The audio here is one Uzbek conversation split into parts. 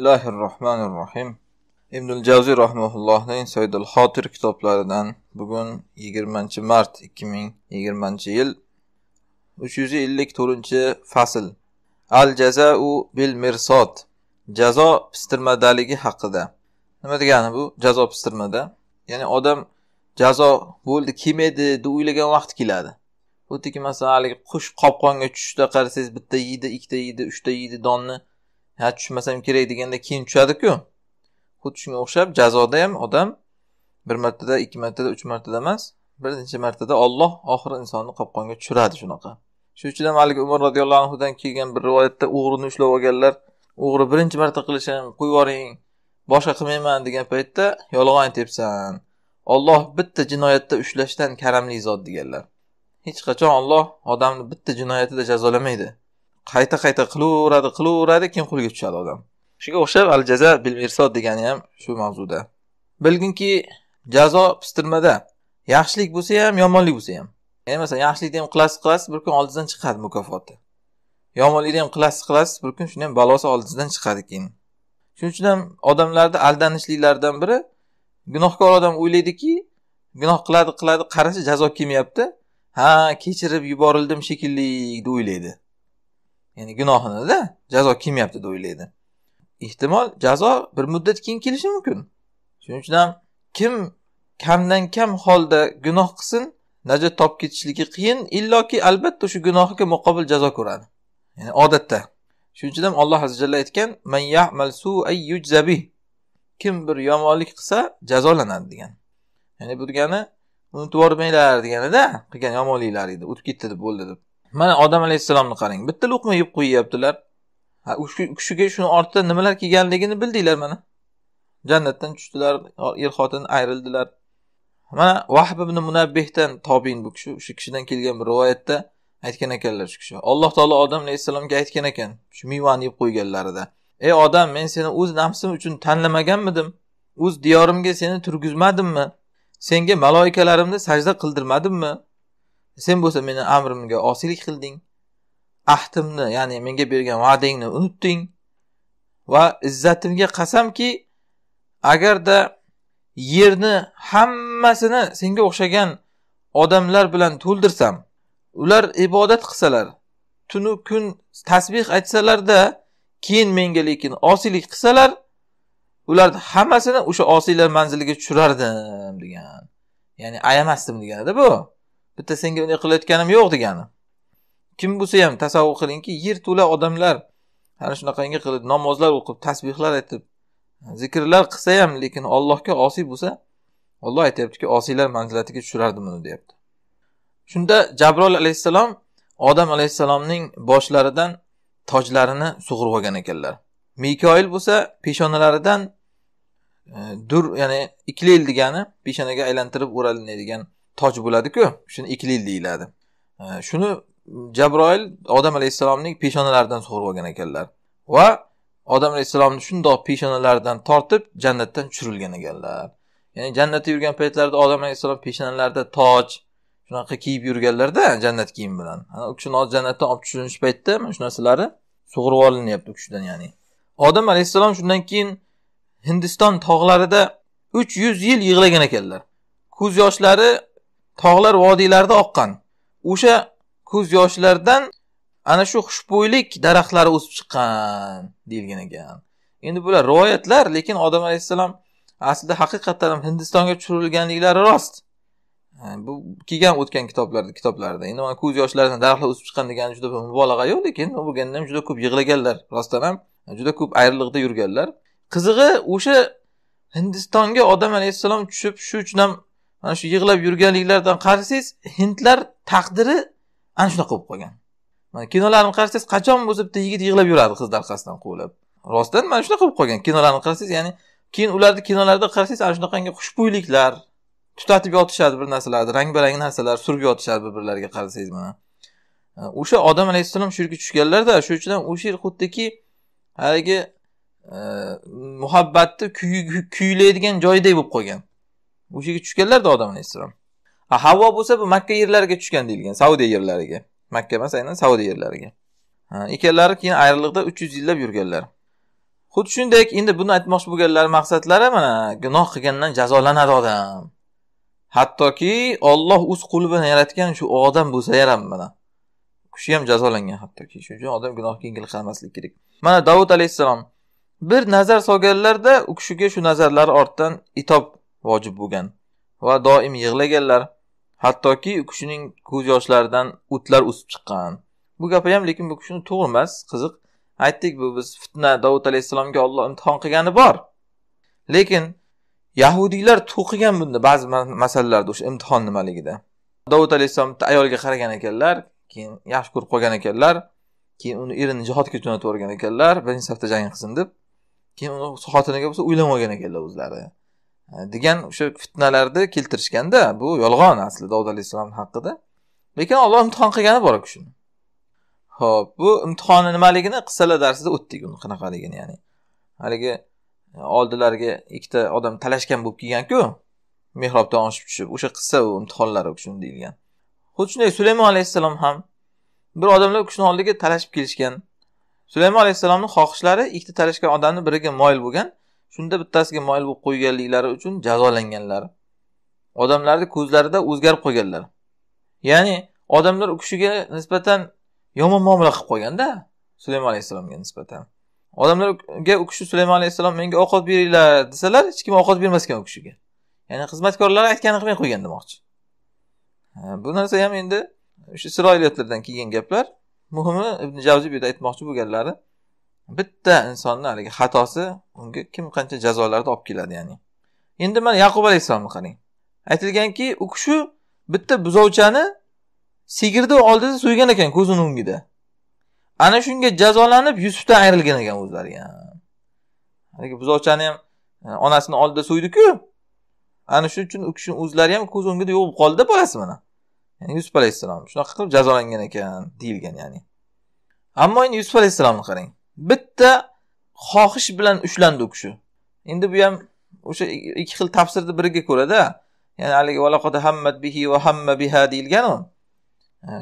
bismillahi rohmanir rohim ibnul Javziy rahimahullohning Saidul Xotir kitoblaridan bugun yigirmanchi mart ikki ming yigirmanchi yil uch yuz ellik to'rtinchi fasl Al jaza u bil mirsot. Jazo pistirmadaligi haqida. Nima degani bu? Jazo pistirmada. Ya'ni odam jazo bo'ldi, kelmaydi deb o'ylagan vaqt keladi. Xuddiki masalan, haligi qush qopqonga tushishda qarasangiz, bitta yeydi, ikkita yeydi, uchta yeydi donni ha tushmasam kerak deganda keyin tushadiku xuddi shunga o'xshab jazoda ham odam bir martada ikki martada uch martada emas bir necha martada olloh oxiri insonni qopqonga tushiradi shunaqa shuning uchun ham haligi umar roziyallohu anhudan kelgan bir rivoyatda o'g'rini ushlab olganlar o'g'ri birinchi marta qilishim qo'yib yuboring boshqa qilmayman degan paytda yolg'on aytyapsan olloh bitta jinoyatda ushlashdan karamli zot deganlar hech qachon olloh odamni bitta jinoyatida jazolamaydi qayta qayta qilaveradi qilaveradi keyin qo'lga tushadi odam shunga o'xshab al jaza bil irsod degani ham shu mavzuda bilginki jazo pistirmada yaxshilik bo'lsa ham yomonlik bo'lsa ham ya'ni masalan yaxshilikni ham qilasiz qilasiz bir kun oldingizdan chiqadi mukofoti yomonlikni ham qilasiz qilasiz bir kun shuni ham balosi oldingizdan chiqadi keyin shuning uchun ham odamlarni aldanishliklaridan biri gunohkor odam o'ylaydiki gunoh qiladi qiladi qarasa jazo kelmayapti ha kechirib yuborildim shekilli deb o'ylaydi ya'ni gunohinida jazo kelmayapti deb o'ylaydi ehtimol jazo bir muddat keyin kelishi mumkin shuning uchun ham kim kamdan kam holda gunoh qilsin najot topib ketishligi qiyin illoki albatta o'sha gunohiga muqobil jazo ko'radi ya'ni odatda shuning uchun ham alloh azza jalla aytgan man yahmal yujzabi kim bir yomonlik qilsa jazolanadi degan ya'ni bu degani unutib yubormanglar deganida qilgan yomonliklaringni o'tib ketdi deb bo'ldi deb mana odam alayhissalomni qarang bitta luqma yeb qo'yyaptilar u kishiga shuni ortidan nimalar kelganligini bildinglar mana jannatdan tushdilar er xotin ayrildilar mana vahb ibn munabbehdan tobin bu kishi o'sha kishidan kelgan bir rivoyatda aytgan ekanlar shu kishi alloh taolo odam alayhissalomga aytgan ekan shu mevani yeb qo'yganlarida ey odam men seni o'z nafsim uchun tanlamaganmidim o'z diyorimga seni turgizmadimmi senga maloikalarimni sajda qildirmadimmi sen bo'lsa meni amrimga osiylik qilding ahdimni ya'ni menga bergan va'dangni unutding va izzatimga qasamki agarda yerni hammasini senga o'xshagan odamlar bilan to'ldirsam ular ibodat qilsalar tunu kun tasbeh aytsalarda keyin menga lekin osiylik qilsalar ularni hammasini o'sha osiylar manziliga tushirardim degan ya'ni ayamasdim deganida bu bitta senga bunday qilayotganim yo'q degani kim bo'lsa ham tasavvur qilingki yer to'la odamlar ana shunaqangi qilib namozlar o'qib tasbehlar aytib zikrlar qilsa ham lekin ollohga osiy bo'lsa olloh aytyaptiki osiylar manzilatiga tushirardim uni deyapti shunda jabrol alayhissalom odam alayhissalomning boshlaridan tojlarini sug'urib olgan ekanlar mikoil bo'lsa peshonalaridan e, dur ya'ni iklil degani peshonaga aylantirib o'ralinadigan toj bo'ladi-ku, shuni iklil deyiladi. Shuni Jabroil Odam alayhisalomning peshonalaridan sug'urib olgan ekanlar va Odam alayhisalomni shundoq peshonalaridan tortib jannatdan tushirilgan ekanlar. Ya'ni jannatda yurgan paytlarida Odam alayhisalom peshonalarida toj, shunaqa kiyib yurganlarda jannat kiyim bilan. U kishini jannatdan olib tushirish paytda mana shu narsalari sug'urib olinyapti u kishidan ya'ni. Odam alayhisalom shundan keyin Hindiston tog'larida 300 yil yig'lagan ekanlar. Ko'z yoshlari tog'lar vodiylarda oqqan o'sha ko'z yoshlardan ana shu xushbo'ylik daraxtlari o'sib chiqqan deyilgan ekan endi bular rivoyatlar lekin odam alayhissalom aslida haqiqatdan ham hindistonga tushirilganliklari rost bu kelgan o'tgan kitoblarda kitoblarda endi mana ko'z yoshlaridan daraxtlar o'sib chiqqan degani juda bir mubolag'a yo'q lekin nima bo'lganda ham juda ko'p yig'laganlar rostdan ham juda ko'p ayriliqda yurganlar qizig'i o'sha hindistonga odam alayhissalom tushib shu uchun ham ana shu yig'lab yurganliklaridan qarasangiz hindlar taqdiri ana shunaqa bo'lib qolgan mana kinolarni qarasangiz qachon bo'lsa bitta yigit yig'lab yuradi qizni orqasidan quvlab rostdan mana shunaqa bo'lib qolgan kinolarni qarasangiz ya'ni keyin ularni kinolarda qarasangiz ana shunaqangi xushbo'yliklar tutatib yotishadi bir narsalarni rang barang narsalar surib yotishadi bir birlariga qarasangiz mana o'sha odam alayhissalom shu yerga tushganlarda shuning uchun ham o'sha yer xuddiki haligi e, muhabbatni kuylaydigan joydek bo'lib qolgan o'sha yerga tushganlarda odam alayhissalom havo bo'lsa bu makka yerlariga tushgan deyilgan saudiya yerlariga makka emas aynan saudiya yerlariga ikkalari keyin ayriliqda uch yuz yillab yurganlar xuddi shuningdek endi buni aytmoqchi bo'lganlari maqsadlari mana gunoh qilgandan jazolanadi odam hattoki olloh o'z quli bilan yaratgan shu odam bo'lsa ham mana kishi ham jazolangan hattoki shuning uchun odam gunohga yengil qaramaslik kerak mana davud alayhissalom bir nazar solganlarda u kishiga shu nazarlari ortidan itob vojib bo'lgan va doim yig'laganlar hattoki u kishining ko'z yoshlaridan o'tlar o'sib chiqqan bu gapi ham lekin bu kishini to'g'ri emas qiziq aytdik bu biz fitna dovud alayhissalomga olloh imtihon qilgani bor lekin yahudiylar to'qigan bunda ba'zi masalalarda o'sha imtihon nimaligida dovud alayhissalom bitta ayolga qaragan ekanlar keyin yaxshi ko'rib qolgan ekanlar keyin uni erini jihodga jo'natib yuborgan ekanlar birinchi safda jang qilsin deb keyin uni xotiniga bo'lsa uylanib olgan ekanlar o'zlari degan o'sha fitnalarni keltirishganda bu yolg'on asli dovud alayhissalom haqida lekin olloh imtihon qilgani bor kishini ho'p bu imtihoni nimaligini qissalar darsida o'tdik uni qanaqaligini ya'ni haligi e, oldilariga ikkita odam talashgan bo'lib kelganku mehrobdan oshib tushib o'sha qissa u imtihonlari kishini deyilgan xuddi shunday sulaymon alayhissalom ham bir odamlar kishini oldiga talashib kelishgan sulaymon alayhissalomni xohishlari ikkita talashgan odamni biriga moyil bo'lgan shunda bittasiga moyil bo'lib qo'yganliklari uchun jazolanganlar odamlarni ko'zlarida o'zgarib qolganlar ya'ni odamlar u kishiga nisbatan yomon muomala qilib qo'yganda sulaymon alayhissalomga nisbatan odamlarga u kishi sulaymon alayhissalom menga ovqat beringlar desalar hech kim ovqat bermas ekan u kishiga ya'ni xizmatkorlari aytganini qilmay qo'ygan demoqchi bu narsa ham endi o'sha isroiliyatlardan kelgan gaplar muhimi ibn javzi bu yerda aytmoqchi bo'lganlari bitta insonni haligi xatosi unga kim qancha jazolarni olib keladi ya'ni endi mana yaqub alayhissalomni qarang aytilganki u kishi bitta buzovchani sigirni oldida so'ygan ekan ko'zini o'ngida ana shunga jazolanib yusufdan ayrilgan ekan o'zlari haligi buzovchani ham e, onasini oldida so'ydiku ana shuning uchun u kishini o'zlari ham ko'z o'ngida yo'q bo'lib qoldida bolasi mana ya'ni yusuf alayhissalom shunaqa qilib jazolangan ekan deyilgan ya'ni ammo endi yusuf alayhissalomni qarang bitta xohish bilan ushlandi u kishi endi bu ham o'sha ikki xil tafsirni biriga ko'rada ya'ni haligi valaqoda hammat bihi va hamma biha deyilganu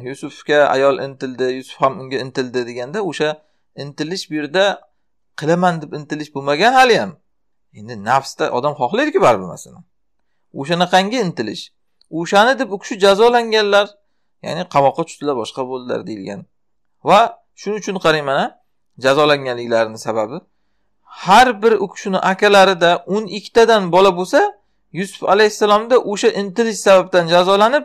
yusufga ayol intildi yusuf ham unga intildi deganda o'sha intilish bu yerda qilaman deb intilish bo'lmagan hali ham endi nafsda odam xohlaydiku baribir masalan o'shanaqangi intilish o'shani deb u kishi jazolanganlar ya'ni qamoqqa tushdilar boshqa bo'ldilar deyilgan va shuning uchun qarang mana jazolanganliklarini sababi har bir u kishini akalarida o'n ikkitadan bola bo'lsa yusuf alayhissalomda o'sha intilish sababdan jazolanib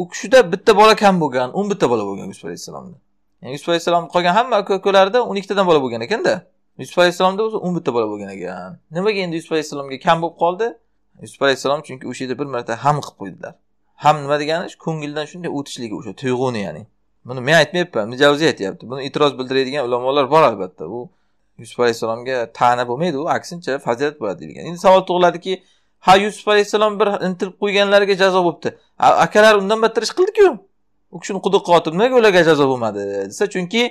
u kishida bitta bola kam bo'lgan o'n bitta bola bo'lgan yusuf alayhissalomda ya'ni yusuf alayhissalomni qolgan hamma aka ukalarida o'n ikkitadan bola bo'lgan ekanda yusuf alayhissalomda bo'lsa o'n bitta bola bo'lgan ekan nimaga endi yusuf alayhissalomga kam bo'lib qoldi yusuf alayhissalom chunki o'sha yerda bir marta ham qilib qo'ydilar ham nima degani ko'ngildan shunday o'tishligi o'sha tuyg'uni ya'ni buni men aytmayapman mijozi aytyapti buni e'tiroz bildiradigan ulamolar bor albatta u yusuf alayhissalomga ta'na bo'lmaydi u aksincha fazilat bo'ladi deyilgan endi savol tug'iladiki ha yusuf alayhissalom bir intilib qo'yganlariga jazo bo'libdi akalar undan battar ish qildiku u kishini quduqqa otib nimaga ularga jazo bo'lmadi desa chunki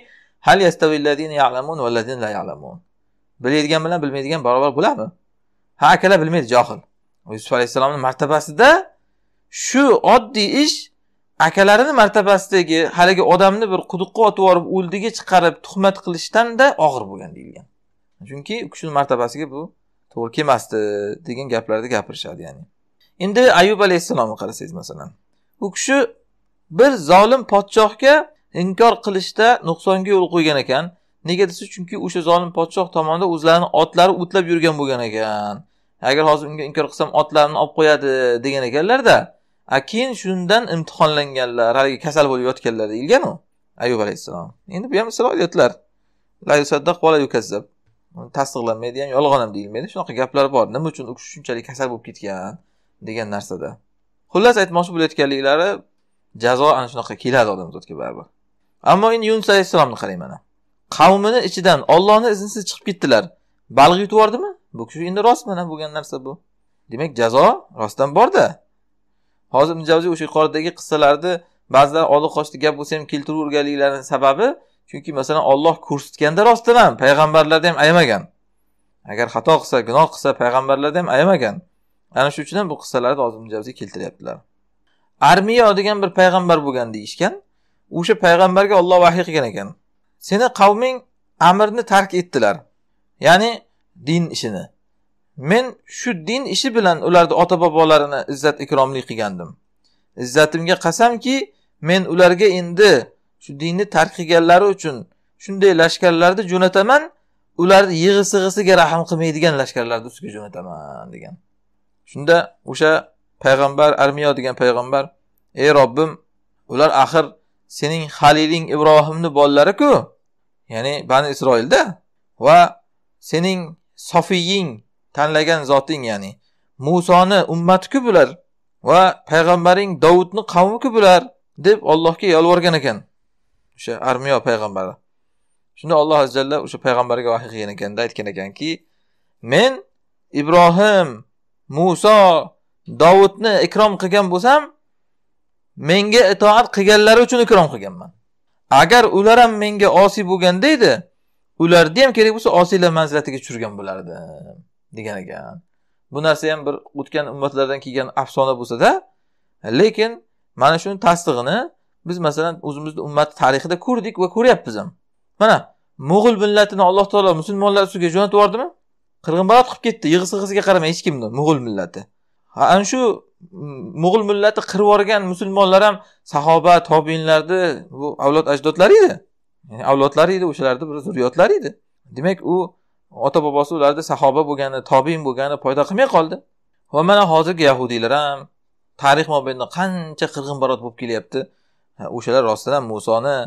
hal yalamun la yalamun biladigan bilan bilmaydigan barobar bo'ladimi ha akalar bilmaydi johil yusuf alayhissalomni martabasida shu oddiy ish akalarini martabasidagi haligi odamni bir quduqqa otib yuborib o'ldiga chiqarib tuhmat qilishdan-da og'ir bo'lgan deyilgan chunki u kishini martabasiga bu to'g'ri kelmasdi degan gaplarni gapirishadi ya'ni endi ayub alayhissalomni qarasangiz masalan u kishi bir zolim podshohga inkor qilishda nuqsonga yo'l qo'ygan ekan nega desa chunki o'sha zolim podshoh tomonida o'zlarini otlari o'tlab yurgan bo'lgan ekan agar hozir unga inkor qilsam otlarimni olib qo'yadi degan ekanlarda a keyin shundan imtihonlanganlar haligi kasal bo'lib yotganlar deyilganu ayub alayhissalom endi bu ham isroiliyatlar la tasdiqlanmaydi ham yolg'on ham deyilmaydi shunaqa gaplar bor nima uchun u kishi shunchalik kasal bo'lib ketgan degan narsada xullas aytmoqchi bo'layotganliklari jazo ana shunaqa keladi zotga baribir ammo endi yunus alayhissalomni qarang mana qavmini ichidan ollohni iznisiz chiqib ketdilar balg'i yutib yubordimi bu kishi endi rost mana bo'lgan narsa bu demak jazo rostdan borda hozir ibn javziy o'sha yuqoridagi qissalarni ba'zilar oldi qochdi gap bo'lsa ham keltiraverganliklarini sababi chunki masalan olloh ko'rsatganda rostdan ham payg'ambarlarda ham ayamagan agar xato qilsa gunoh qilsa payg'ambarlarda ham ayamagan ana shu uchun ham bu qissalarni hozir ibn javziy keltiryaptilar armiyo degan bir payg'ambar bo'lgan deyishgan o'sha payg'ambarga olloh vahiy qilgan ekan seni qavming amirni tark etdilar ya'ni din ishini men shu din ishi bilan ularni ota bobolarini izzat ikromli qilgandim izzatimga qasamki men ularga endi shu dinni tark qilganlari uchun shunday lashkarlarni jo'nataman ularni yig'i sig'isiga rahm qilmaydigan lashkarlarni ustiga jo'nataman degan shunda o'sha payg'ambar armiyo degan payg'ambar ey robbim ular axir sening haliling ibrohimni bolalariku ya'ni bani isroilda va sening sofiying tanlagan zoting ya'ni musoni ummatiku bular va payg'ambaring dovudni qavmiku bular deb Allohga yolvorgan ekan o'sha armiyo payg'ambari shunda alloh azalla o'sha payg'ambarga vahiy qilgan ekanda aytgan ekanki men ibrohim muso dovudni ikrom qilgan bo'lsam menga itoat qilganlari uchun ikrom qilganman agar ular ham menga osiy bo'lganda edi ularni ham kerak bo'lsa osiylar manzilatiga tushirgan bo'lardim degan ekan bu narsa ham bir o'tgan ummatlardan kelgan afsona bo'lsada lekin mana shuni tasdig'ini biz masalan o'zimizni ummat tarixida ko'rdik va ko'ryapmiz ham mana mo'g'ul millatini alloh taolo musulmonlar ustiga jo'natib yubordimi qirg'inbarot qilib ketdi yig'isi qaramay hech kimni mo'g'ul millati ana shu mo'g'ul millati qirib yuborgan musulmonlar ham sahoba tobinlarni bu avlod ajdodlari edi ya'ni avlodlari edi o'shalarni bir zurriyotlari edi demak u ota bobosi ularni sahoba bo'lgani tobin bo'lgani foyda qilmay qoldi va mana hozirgi yahudiylar ham tarix mobaynida qancha qirg'inbarot bo'lib kelyapti o'shalar rostdan ham musoni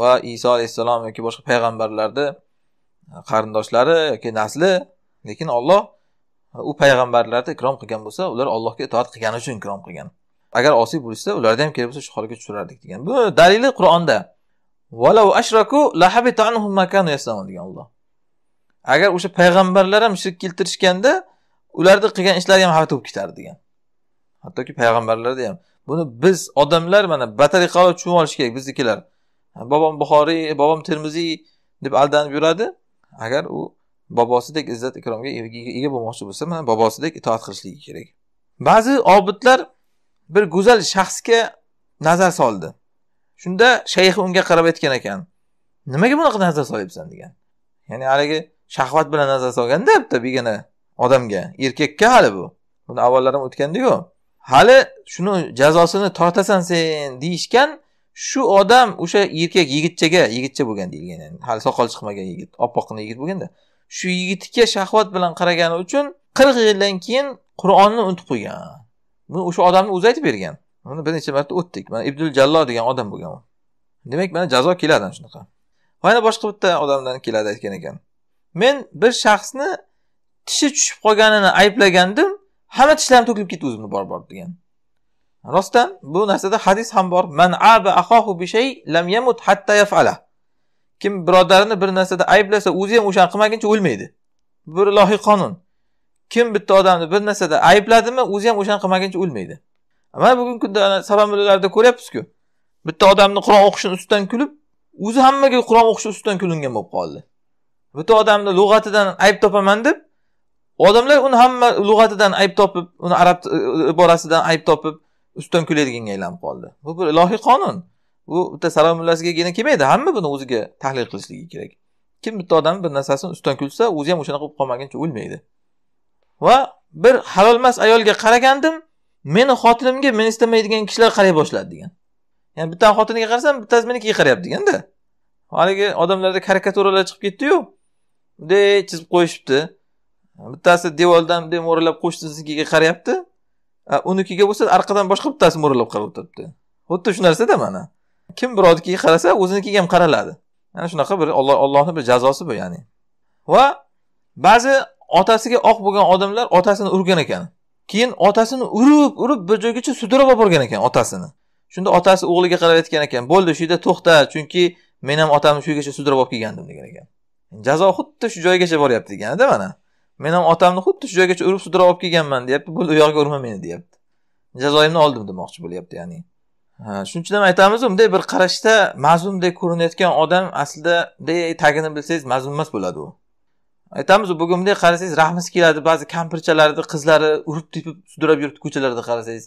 va iso alayhissalom yoki boshqa payg'ambarlarni qarindoshlari yoki nasli lekin olloh u payg'ambarlarni ikrom qilgan bo'lsa ular allohga itoat qilgani uchun ikrom qilgan agar osiy bo'lishsa ularni ham kerak bo'lsa shu holga tushirardik degan bu dalili qur'onda degan olloh agar o'sha payg'ambarlar ham shirk keltirishganda ularni qilgan ishlari ham xato bo'lib ketardi degan hattoki payg'ambarlarda ham buni biz odamlar mana qalov tushunib olish kerak biznikilar bobom buxoriy e, bobom termiziy deb aldanib yuradi agar u bobosidek izzat ikromga ega bo'lmoqchi bo'lsa mana bobosidek itoat qilishligi kerak ba'zi obidlar bir go'zal shaxsga nazar soldi shunda shayx unga qarab aytgan ekan nimaga bunaqa nazar solyapsan degan ya'ni haligi shahvat bilan nazar solganda bitta begona odamga erkakka hali bu buni avvallari ham o'tgandiku hali shuni jazosini tortasan sen deyishgan shu odam o'sha erkak yigitchaga yigitcha bo'lgan deyilgan yani hali soqol chiqmagan yigit oppoqqina yigit bo'lganda shu yigitga shahvat bilan qaragani uchun qirq yildan keyin qur'onni unutib qo'ygan buni o'sha odamni o'zi aytib bergan buni bir necha marta o'tdik mana ibdul jallo degan odam bo'lgan u demak mana jazo keladi ana shunaqa va yana boshqa bitta odamdan keladi aytgan ekan men bir shaxsni tishi tushib qolganini ayblagandim hamma tishlarim to'kilib ketdi o'zimni borib bor degan rostdan bu narsada hadis ham bor man aba bi shay lam yamut hatta yafala kim birodarini bir narsada ayblasa o'zi ham o'shani qilmaguncha o'lmaydi bir ilohiy qonun kim bitta odamni bir narsada aybladimi o'zi ham o'shani qilmaguncha o'lmaydi mana bugungi kunda salomlarda ko'ryapmizku bitta odamni qur'on o'qishini ustidan kulib o'zi hammaga qur'on o'qishi ustidan kulingan bo'lib qoldi bitta odamni lug'atidan ayb topaman deb odamlar uni hamma lug'atidan ayb topib uni arab iborasidan e, ayb topib ustidan kuladiganga aylanib qoldi bu bir ilohiy qonun bu bitta saroy mullasigagina kelmaydi hamma buni o'ziga tahlil qilishligi kerak kim bitta odam bir narsasini ustidan kulsa o'zi ham o'shanaqa bo'lib qolmaguncha o'lmaydi va bir halolmas ayolga qaragandim meni xotinimga men istamaydigan kishilar qaray boshladi degan ya'ni bitta xotiniga qarasam bittasi menikiga qarayapti deganda haligi odamlarda karikaturalar chiqib ketdiyu bunday chizib qo'yishibdi bittasi devordan bunday mo'ralab qo'shnisikiga qarayapti unikiga bo'lsa orqadan boshqa bittasi mo'ralab qarab o'tiribdi xuddi shu narsada mana kim birovnikiga qarasa o'zinikiga ham qaraladi ana shunaqa bir olloh ollohni bir jazosi bu ya'ni va ba'zi otasiga oq bo'lgan odamlar otasini urgan ekan keyin otasini urib urib bir joygacha sudrab olib borgan ekan otasini shunda otasi o'g'liga qarab aytgan ekan bo'ldi shu yerda to'xta chunki men ham otamni shu yergacha sudrab olib kelgandim degan ekan jazo xuddi shu joygacha boryapti deganda mana men ham otamni xuddi shu joygacha urib sudrab olib kelganman deyapti bo'ldi u yoqqa urma meni deyapti jazoyimni oldim demoqchi bo'lyapti ya'ni shuning uchun ham aytamiz bunday bir qarashda mazlumdek ko'rinayotgan odam aslida bunday tagini bilsangiz mazlum emas bo'ladi u aytamiz bugun bunday qarasangiz rahmisi keladi ba'zi kampirchalarni qizlari urib tepib sudrab yuribdi ko'chalarda qarasangiz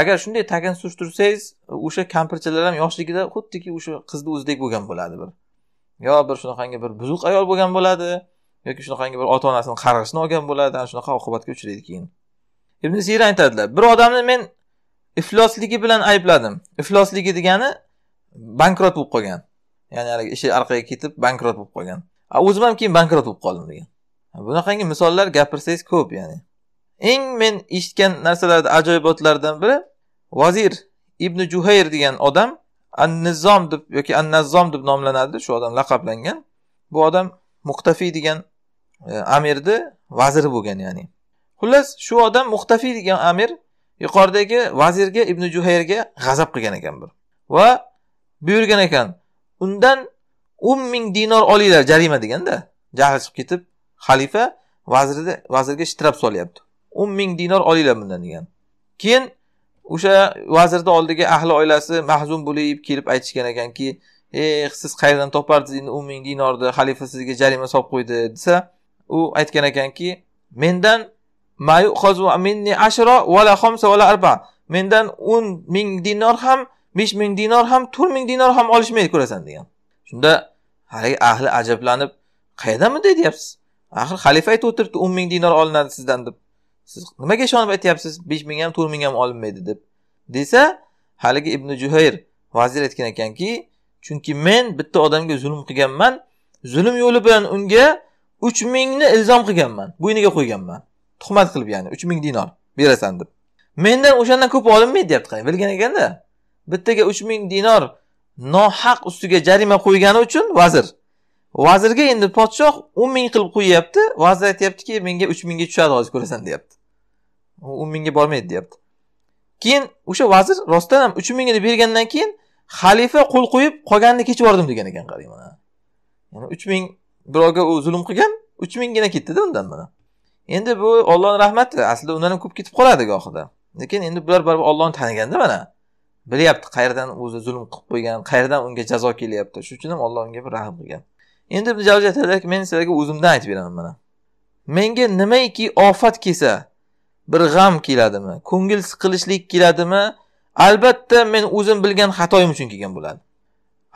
agar shunday tagini surishtirsangiz o'sha kampirchalar ham yoshligida xuddiki o'sha qizni o'zidek bo'lgan bo'ladi bir yo bir shunaqangi bir buzuq ayol bo'lgan bo'ladi yoki shunaqangi bir ota onasini qarg'ishini olgan bo'ladi ana shunaqa oqibatga uchraydi keyin ibn sira aytadilar bir odamni men iflosligi bilan aybladim iflosligi degani bankrot bo'lib qolgan ya'ni haligi ishi orqaga ketib bankrot bo'lib qolgan o'zim ham keyin bankrot bo'lib qoldim degan bunaqangi misollar gapirsangiz ko'p ya'ni eng men eshitgan narsalarni ajoyibotlaridan biri vazir ibn juhayr degan odam an nizom deb yoki an nazzom deb nomlanadi shu odam laqablangan bu odam muqtafiy degan e, amirni vaziri bo'lgan ya'ni xullas shu odam muqtafiy degan amir yuqoridagi vazirga ibn juhayrga g'azab qilgan ekan bir va buyurgan ekan undan o'n ming dinor olinglar jarima deganda jahli chiqib ketib xalifa vazirni vazirga shtraf solyapti o'n ming dinor olinglar bundan degan keyin o'sha vazirni oldiga ahli oilasi mahzun bo'lib kelib aytishgan ekanki eh siz qayerdan topardingiz endi o'n ming dinorni xalifa sizga jarima solib qo'ydi desa u aytgan ekanki mendan mendan o'n ming dinor ham besh ming dinor ham to'rt ming dinor ham olishmaydi ko'rasan degan shunda haligi ahli ajablanib qayerdanmi deyapsiz axir xalifa aytib o'tiribdi o'n ming dinor olinadi sizdan deb siz nimaga ishonib aytyapsiz besh ming ham to'rt ming ham olinmaydi deb desa haligi ibn juhayr vazir aytgan ekanki chunki men bitta odamga zulm qilganman zulm yo'li bilan unga uch mingni ilzom qilganman bo'yniga qo'yganman tuhmat qilib ya'ni uch ming dinor berasan deb mendan o'shandan ko'p olinmaydi deyapti qarang bilgan ekanda bittaga uch ming dinor nohaq ustiga jarima qo'ygani uchun vazir vazirga endi podshoh o'n ming qilib qo'yyapti vazir aytyaptiki menga uch mingga tushadi hozir ko'rasan deyapti o'n mingga bormaydi deyapti keyin o'sha vazir rostdan ham uch mingni bergandan keyin xalifa qo'l qo'yib qolganini kechib yubordim degan ekan qarang mana uch ming birovga u zulm qilgan uch minggina ketdida undan mana endi bu ollohni rahmati aslida undan ham ko'p ketib qoladi gohida lekin endi bular baribir ollohni taniganda mana bilyapti qayerdan o'zi zulm qilib qo'ygan qayerdan unga jazo kelyapti shuning uchun ham olloh unga bir rahm qilgan endi men sizlarga o'zimdan aytib beraman mana menga nimaiki ofat kelsa bir g'am keladimi ko'ngil siqilishlik keladimi albatta men o'zim bilgan xatoyim uchun kelgan bo'ladi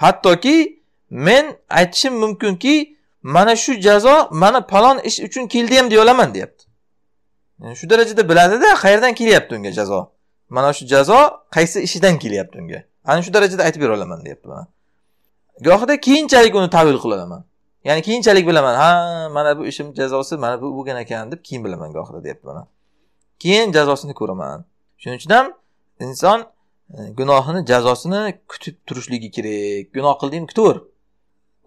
hattoki men aytishim mumkinki mana shu jazo mana palon ish uchun keldi ham deya olaman deyapti yani shu darajada biladida qayerdan kelyapti unga jazo mana shu jazo qaysi ishidan kelyapti unga ana shu darajada aytib bera olaman deyapti mana gohida keyinchalik uni tavil qila olaman ya'ni keyinchalik bilaman ha mana bu ishim jazosi mana bu bo'lgan ekan deb keyin bilaman gohida deyapti mana keyin jazosini ko'raman shuning uchun ham inson e, gunohini jazosini kutib turishligi kerak gunoh qildingmi kutaver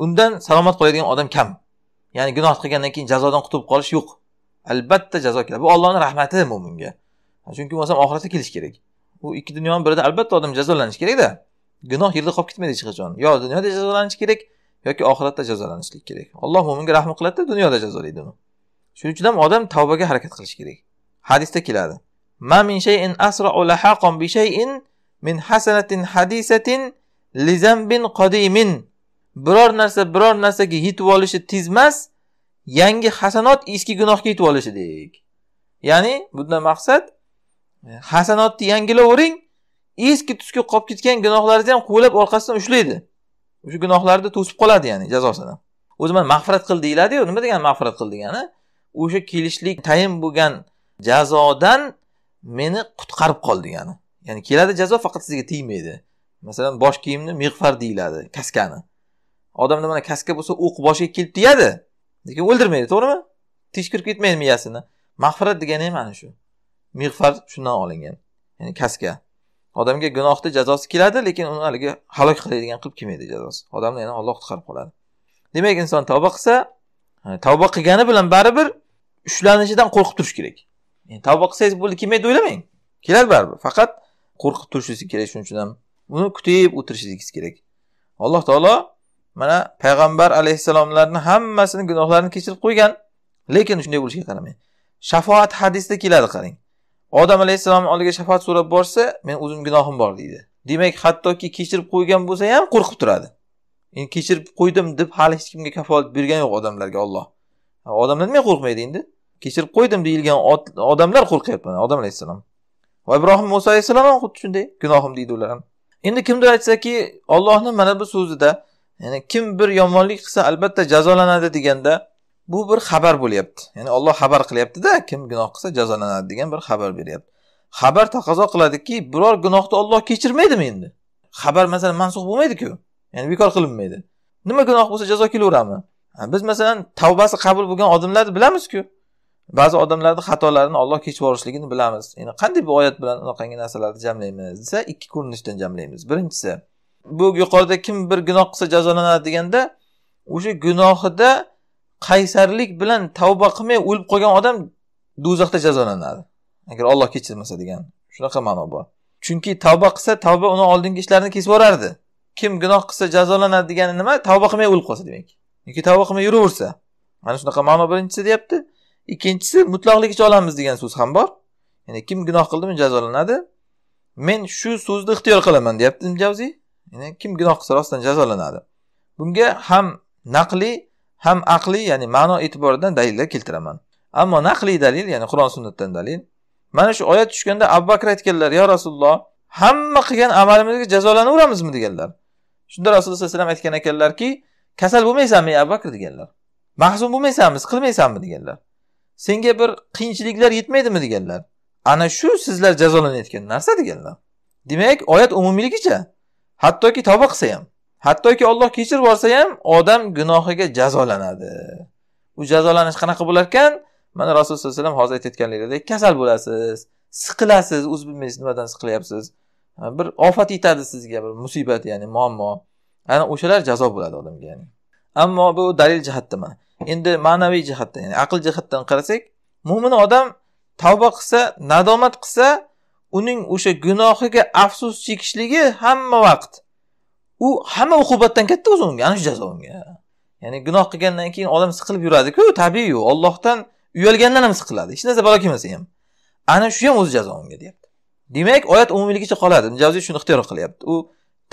undan salomat qoladigan odam kam ya'ni gunoh qilgandan keyin jazodan qutulib qolish yo'q albatta jazo keladi bu allohni rahmati mo'minga chunki bo'lmasam oxiratga kelish kerak u ikki dunyoni birida albatta odam jazolanishi kerakda gunoh yerda qolib ketmaydi hech qachon yo dunyoda jazolanish kerak yoki oxiratda jazolanishlik kerak alloh mo'minga rahm qiladida dunyoda jazolaydi uni shuning uchun ham odam tavbaga harakat qilishi kerak hadisda keladi ma min shayin asra'u lahaqon bi shayin min hasanatin hadisatin li zambin qadimin biror narsa biror narsaga yetib olishi tez emas yangi hasanot eski gunohga yetib olishidek ya'ni bundan maqsad hasanotni yangilavering eski tusga qolib ketgan gunohlaringizni ham quvlab orqasidan ushlaydi o'sha gunohlarni to'sib qoladi ya'ni jazosini o'zi mana mag'firat qil deyiladiyu nima degani mag'firat qil degani o'sha kelishlik tayin bo'lgan jazodan meni qutqarib qol degani ya'ni keladi jazo faqat sizga tegmaydi masalan bosh kiyimni mig'far deyiladi kaskani odamda mana kaska bo'lsa o'q boshiga kelib tegadi lekin o'ldirmaydi to'g'rimi tish kirib ketmaydi miyasini mag'firat degani ham mana shu mig'far shundan olingan ya'ni kaska odamga gunohni jazosi keladi lekin uni haligi halok qiladigan qilib kelmaydi jazosi odamni yana olloh qutqarib qoladi demak inson tavba qilsa tavba qilgani bilan baribir ushlanishidan qo'rqib turish kerak E, tavba qilsangiz bo'ldi kelmaydi o'ylamang kelar baribir faqat qo'rqib turishingiz kerak shuning uchun ham uni kutib o'tirishingiz kerak alloh taolo mana payg'ambar alayhissalomlarni hammasini gunohlarini kechirib qo'ygan lekin shunday bo'lishiga qaramay shafoat hadisida keladi qarang odam alayhissalomni oldiga shafoat so'rab borsa meni o'zimni gunohim bor deydi demak hattoki kechirib qo'ygan bo'lsa ham qo'rqib turadi endi kechirib qo'ydim deb hali hech kimga kafolat bergani yo'q odamlarga olloh odamlar nimaga qo'rqmaydi endi kechirib qo'ydim deyilgan odamlar qo'rqyapti mana odam alayhissalom va ibrohim muso alayhissalom ham xuddi shunday gunohim deydi ular ham endi kimdir aytsaki ollohni mana bu so'zida ya'ni kim bir yomonlik qilsa albatta jazolanadi deganda bu bir xabar bo'lyapti ya'ni olloh xabar qilyaptida kim gunoh qilsa jazolanadi degan bir xabar beryapti xabar taqozo qiladiki biror gunohni olloh kechirmaydimi endi xabar masalan mansuh bo'lmaydiku ya'ni bekor qilinmaydi nima gunoh bo'lsa jazo kelaveradimi biz masalan tavbasi qabul bo'lgan odamlarni bilamizku ba'zi odamlarni xatolarini olloh kechib yuborishligini bilamiz endi qanday bir oyat bilan unaqangi narsalarni jamlaymiz desa ikki ko'rinishdan jamlaymiz birinchisi bu yuqorida kim bir gunoh qilsa jazolanadi deganda o'sha gunohida qaysarlik bilan tavba qilmay o'lib qolgan odam do'zaxda jazolanadi agar olloh kechirmasa degan shunaqa ma'no bor chunki tavba qilsa tavba uni oldingi ishlarini kesib yuborardi kim gunoh qilsa jazolanadi degani nima tavba qilmay o'lib qolsa demak yoki tavba qilmay yuraversa mana shunaqa ma'no birinchisi deyapti ikkinchisi mutloqligicha olamiz degan so'z ham bor ya'ni kim gunoh qildimi jazolanadi men shu so'zni ixtiyor qilaman deyapti ibn javziy ya'ni kim gunoh qilsa rostdan jazolanadi bunga ham naqliy ham aqliy ya'ni ma'no e'tiboridan dalillar keltiraman ammo naqliy dalil ya'ni qur'on sunnatdan dalil mana shu oyat tushganda abu bakr aytganlar yo rasululloh hamma qilgan amalimizga jazolanaveramizmi deganlar shunda rasululloh sallallohu alayhi vasallam aytgan ekanlarki kasal bo'lmaysanmi abu bakr deganlar mahzun bo'lmaysanmi siqilmaysanmi deganlar senga bir qiyinchiliklar yetmaydimi deganlar ana shu sizlar jazolanayotgan narsa deganlar demak oyat umumiyligicha hattoki tavba qilsa ham hattoki olloh kechirib yuborsa ham odam gunohiga jazolanadi u jazolanish qanaqa bo'lar ekan mana rasululloh sallallohu alayhi vasallam hozir aytayotganlaridek kasal bo'lasiz siqilasiz o'zi bilmaysiz nimadan siqilyapsiz bir ofat yetadi sizga bir musibat ya'ni muammo ana o'shalar jazo bo'ladi odamga ya'ni ammo bu dalil jihatda mana endi ma'naviy jihatdan ya'ni aql jihatdan qarasak mo'min odam tavba qilsa nadomat qilsa uning o'sha gunohiga afsus chekishligi hamma vaqt u hamma uqubatdan katta o'zi unga ana shu jazo unga ya'ni gunoh qilgandan keyin odam siqilib yuradiku tabiiyu ollohdan uyalgandan ham siqiladi hech narsa balo kelmasa ham ana shu ham o'zi jazo unga deyapti demak oyat umumiyligicha qoladi mijozi shuni ixtiyor qilyapti u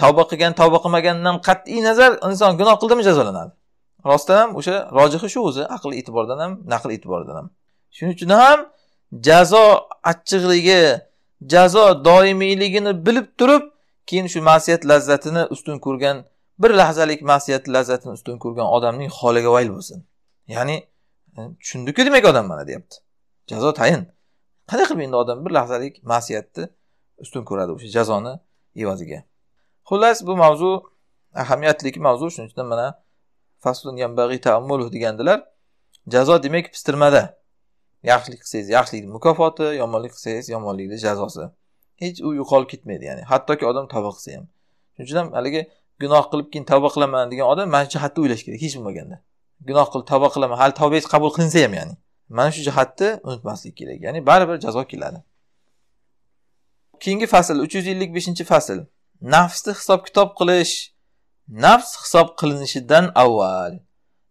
tavba qilgan tavba qilmagandan qat'iy nazar inson gunoh qildimi jazolanadi rostdan ham o'sha rojihi shu o'zi aql e'tibordan ham naql e'tibordan ham shuning uchun ham jazo achchiqligi jazo doimiyligini bilib turib keyin shu ma'siyat lazzatini ustun ko'rgan bir lahzalik ma'siyat lazzatini ustun ko'rgan odamning holiga vayl bo'lsin ya'ni e, tushundiku demak odam mana deyapti jazo tayin qanday qilib endi odam bir lahzalik ma'siyatni ustun ko'radi o'sha jazoni evaziga xullas bu mavzu ahamiyatli mavzu shuning uchun mana degandilar jazo demak pistirmada yaxshilik qilsangiz yaxshilikni mukofoti yomonlik qilsangiz yomonlikni jazosi hech u yo'qolib ketmaydi ya'ni hattoki odam tavba qilsa ham shuning uchun ham haligi gunoh qilib keyin tavba qilaman degan odam mana shu jihatni o'ylash kerak hech bo'lmaganda gunoh qilib tavba qilaman hali tavbangiz qabul qilinsa ham ya'ni mana shu jihatni unutmaslik kerak ya'ni baribir jazo keladi keyingi fasl uch yuz ellik beshinchi fasl nafsni hisob kitob qilish nafs hisob qilinishidan avval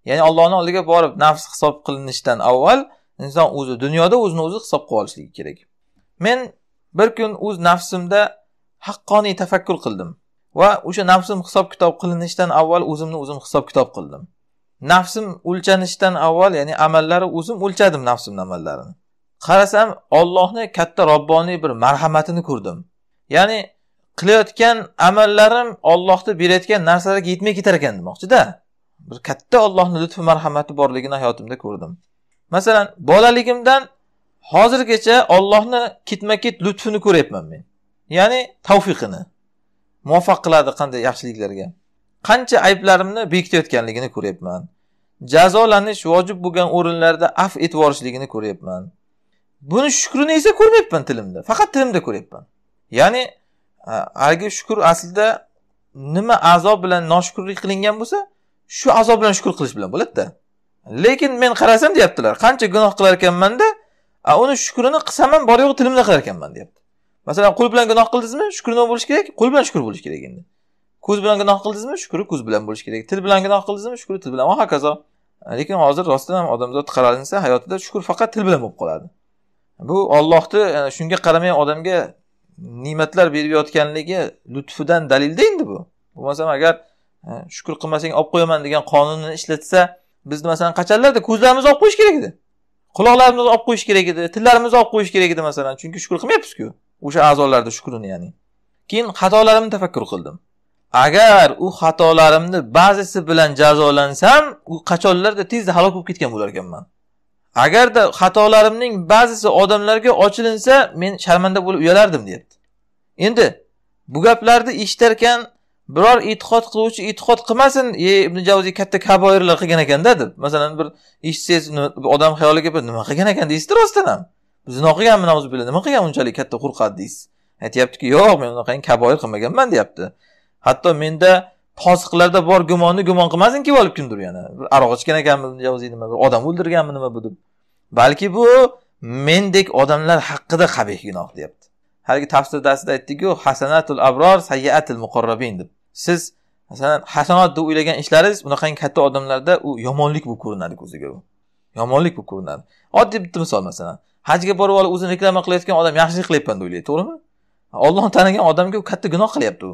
ya'ni allohni oldiga borib nafs hisob qilinishdan avval inson o'zi dunyoda o'zini o'zi hisob qilib olishligi kerak men bir kun o'z nafsimda haqqoniy tafakkur qildim va o'sha nafsim hisob kitob qilinishdan avval o'zimni o'zim hisob kitob qildim nafsim o'lchanishdan avval ya'ni amallari o'zim o'lchadim nafsimni amallarini qarasam ollohni katta robboniy bir marhamatini ko'rdim ya'ni qilayotgan amallarim Allohni berayotgan narsalarga yetmay ketar ekan demoqchida. Bir katta Allohning lutfi marhamati borligini hayotimda ko'rdim. Masalan, bolaligimdan hozirgacha ollohni ketma-ket lutfini ko'ryapman men. Ya'ni tavfiqini. Muvaffaq qiladi qanday yaxshiliklarga. Qancha ayblarimni bekitayotganligini ko'ryapman. Jazolanish vojib bo'lgan o'rinlarda af etib yuborishligini ko'ryapman. Buni shukrini esa ko'rmayapman tilimda. Faqat tilimda ko'ryapman. Ya'ni haligi shukur aslida nima azob bilan noshukurlik qilingan bo'lsa shu azob bilan shukur qilish bilan bo'ladida lekin men qarasam deyaptilar qancha gunoh qilar ekanmanda uni shukrini qilsam ham bor yo'g'i tilim bilan qilar ekanman deyapti masalan qo'l bilan gunoh qildingizmi shukur nima bo'lishi kerak qo'l bilan shukur bo'lishi kerak endi ko'z bilan gunoh qildingizmi shukuri ko'z bilan bo'lishi kerak til bilan gunoh qildingizmi shukuri til bilan va hokazo lekin hozir rostdan ham odamzod qaralinsa hayotida shukur faqat til bilan bo'lib qoladi bu ollohni shunga qaramay odamga ne'matlar berib yotganligi lutfidan dalilda endi bu bo'lmasam agar shukur qilmasang olib qo'yaman degan qonunni ishlatsa bizni masalan qachonlarda ko'zlarimizni olib qo'yish kerak edi quloqlarimizni olib qo'yish kerak edi tillarimizni olib qo'yish kerak edi masalan chunki shukur qilmayapmizku o'sha a'zolarda shukrini ya'ni keyin xatolarimni tafakkur qildim agar u xatolarimni ba'zisi bilan jazolansam u qachonlarda tezda halok bo'lib ketgan bo'lar ekanman agarda xatolarimning ba'zisi odamlarga ochilinsa men sharmanda bo'lib uyalardim deyapti endi bu gaplarni eshitarkan biror e'tiqod qiluvchi e'tiqod qilmasin e ibn javziy katta kaboirlar qilgan ekanda deb masalan bir eshitsangiz odam xayoliga bir nima qilgan ekan deysizda rostdan ham zino qilganmi billah nima qilgan unchalik katta qo'rqadi deysiz aytyaptiki yo'q men unaqangi kaboir qilmaganman deyapti hatto menda fosiqlarda bor gumonni gumon qilmasin kelib olib kimdir yana aroq ichgan ekanmi o'zi nima bir odam o'ldirganmi nima bu deb balki bu mendek odamlar haqida qabih gunoh deyapti haligi tafsir darsida aytdikku hasanatul abror sayyatul muqarrabin deb siz masalan hasanat deb o'ylagan ishlaringiz bunaqangi katta odamlarda u yomonlik bo'lib ko'rinadi ko'ziga u yomonlik bo'lib ko'rinadi oddiy bitta misol masalan hajga borib olib o'zini reklama qilayotgan odam yaxshilik qilyapman deb o'ylaydi to'g'rimi ollohni tanigan odamga u katta gunoh qilyapti u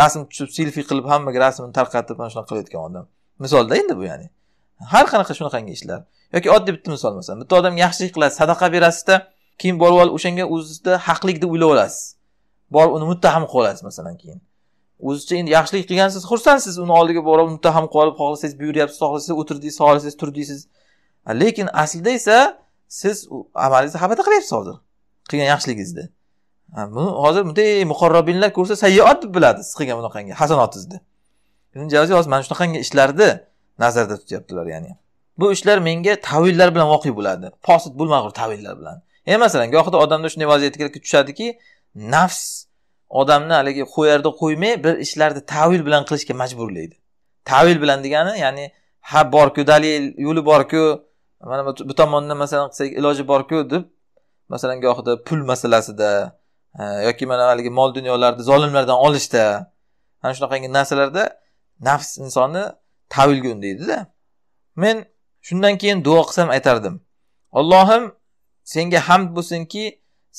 rasm tushib selfi qilib hammaga rasmini tarqatib mana shunaqa qilayotgan odam misolda endi bu ya'ni har qanaqa shunaqangi ishlar yoki oddiy bitta misol masalan bitta odam yaxshilik qilasiz sadaqa berasizda keyin borib olib o'shanga o'zizni haqlik deb o'ylab olasiz borib uni muttaham qilib olasiz masalan keyin o'zicha endi yaxshilik qilgansiz xursandsiz uni oldiga borib muttaham qilib olib xohlasangiz buyuryapsiz xohlasangiz o'tirdingiz xohlasangiz turdingiz lekin aslida esa siz amalingizni xabata qilyapsiz hozir qilgan yaxshiligingizni buni hozir bunday muqarrobinlar ko'rsa sayyoat deb biladi siz qilgan bunaqangi hasanotizni jazoiy hozir mana shunaqangi ishlarni nazarda tutyaptilar ya'ni bu ishlar menga tavillar bilan voqe bo'ladi posit bo'lmag'ur tavillar bilan ya'ni masalan gohida odamda shunday vaziyatga tushadiki nafs odamni haligi qo'yarda qo'ymay bir ishlarni tavil bilan qilishga majburlaydi tavil bilan degani ya'ni ha borku dalil yo'li borku mana bu tomondan masalan qilsak iloji borku deb masalan gohida pul masalasida yoki mana haligi mol dunyolarni zolimlardan olishda ana shunaqangi narsalarda nafs insonni tavilga undaydida men shundan keyin duo qilsam aytardim allohim senga hamd bo'lsinki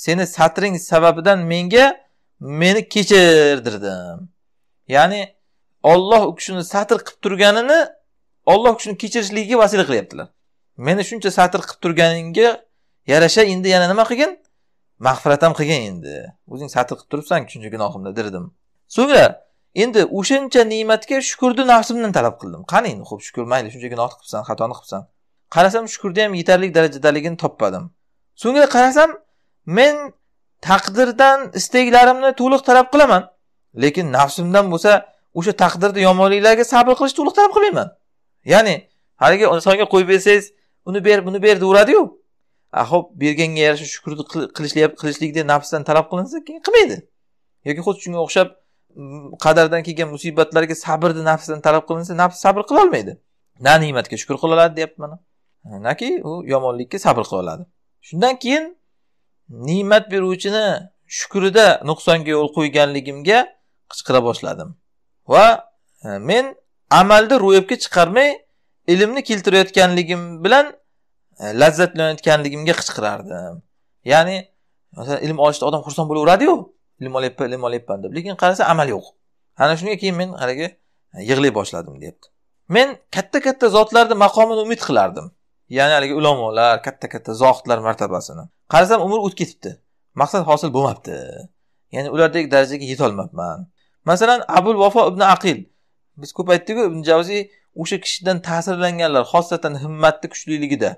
seni satring sababidan menga meni kechirdirdim ya'ni olloh u kishini satr qilib turganini olloh u kishini kechirishligiga vasila qilyaptilar meni shuncha satr qilib turganingga yarasha endi yana nima qilgin mag'firat ham qilgin endi o'zing satr qilib turibsan shuncha gunohimni dirdim so'ngra endi o'shancha ne'matga shukurni nafsimdan talab qildim qani endi ho'p shukur mayli shuncha gunoh qilibsan xatoni qilibsan qarasam shukurni ham yetarli darajadaligini topmadim so'ngra qarasam men taqdirdan istaklarimni to'liq talab qilaman lekin nafsimdan bo'lsa o'sha taqdirni yomonliklarga sabr qilishni to'liq talab qilmayman ya'ni haligi insonga qo'yib bersangiz uni ber buni ber deyveradiyu ho'p berganga yarasha shukurni qilishlikda nafsdan talab qilinsa keyin qilmaydi yoki xuddi shunga o'xshab mm, qadardan kelgan musibatlarga sabrni nafsdan talab qilinsa nafs sabr qila olmaydi na ne'matga shukur qila oladi deyapti mana naki u yomonlikka sabr qila oladi shundan keyin ne'mat beruvchini shukrida nuqsonga yo'l qo'yganligimga qichqira boshladim va e, men amalda ro'yobga chiqarmay ilmni keltirayotganligim bilan E, lazzatlanayotganligimga qichqirardim ya'ni masalan ilm olishda odam xursand bo'laveradiyu ilm olyapman ilm olyapman deb lekin qarasa amal yo'q ana shunga keyin men haligi e, yig'lay boshladim deyapti men katta katta zotlarni maqomini umid qilardim ya'ni haligi ulamolar katta katta zohidlar martabasini qarasam umr o'tib ketibdi maqsad hosil bo'lmabdi ya'ni ulardagi darajaga yetolmabman masalan abul vafo ibn aqil biz ko'p aytdikku ibn javziy o'sha kishidan ta'sirlanganlar xosatan himmatni kuchliligida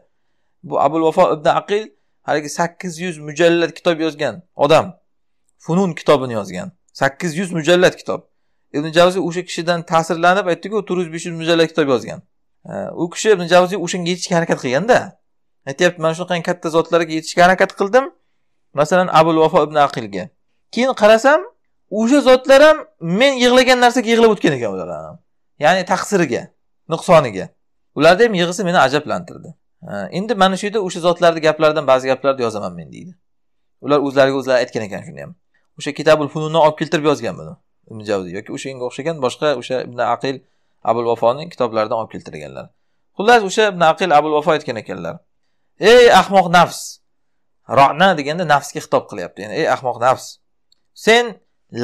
bu abul vafo ibn aqil haligi sakkiz yuz mujallad kitob yozgan odam funun kitobini yozgan sakkiz yuz mujallad kitob ibn javziy o'sha kishidan ta'sirlanib aytdiku to'rt yuz besh yuz mujallad kitob yozgan u kishi ibn javziy o'shanga yetishga harakat qilganda aytyapti mana shunaqangi katta zotlarga yetishga harakat qildim masalan abul vafo ibn aqilga keyin qarasam o'sha zotlar ham men yig'lagan narsaga yig'lab o'tgan ekan ular ham ya'ni taqsiriga nuqsoniga ularni ham yig'isi meni ajablantirdi endi mana shu yerda o'sha zotlarni gaplaridan ba'zi gaplarni yozaman men deydi ular o'zlariga o'zlari aytgan ekan shuni ham o'sha kitabul fununni olib keltirib yozgan buni ibn javdiy yoki o'shanga o'xshagan boshqa o'sha ibn aqil abul vafoni kitoblaridan olib keltirganlar xullas o'sha ibn aqil abul vafo aytgan ekanlar ey ahmoq nafs rona deganda nafsga xitob qilyapti ya'ni ey ahmoq nafs sen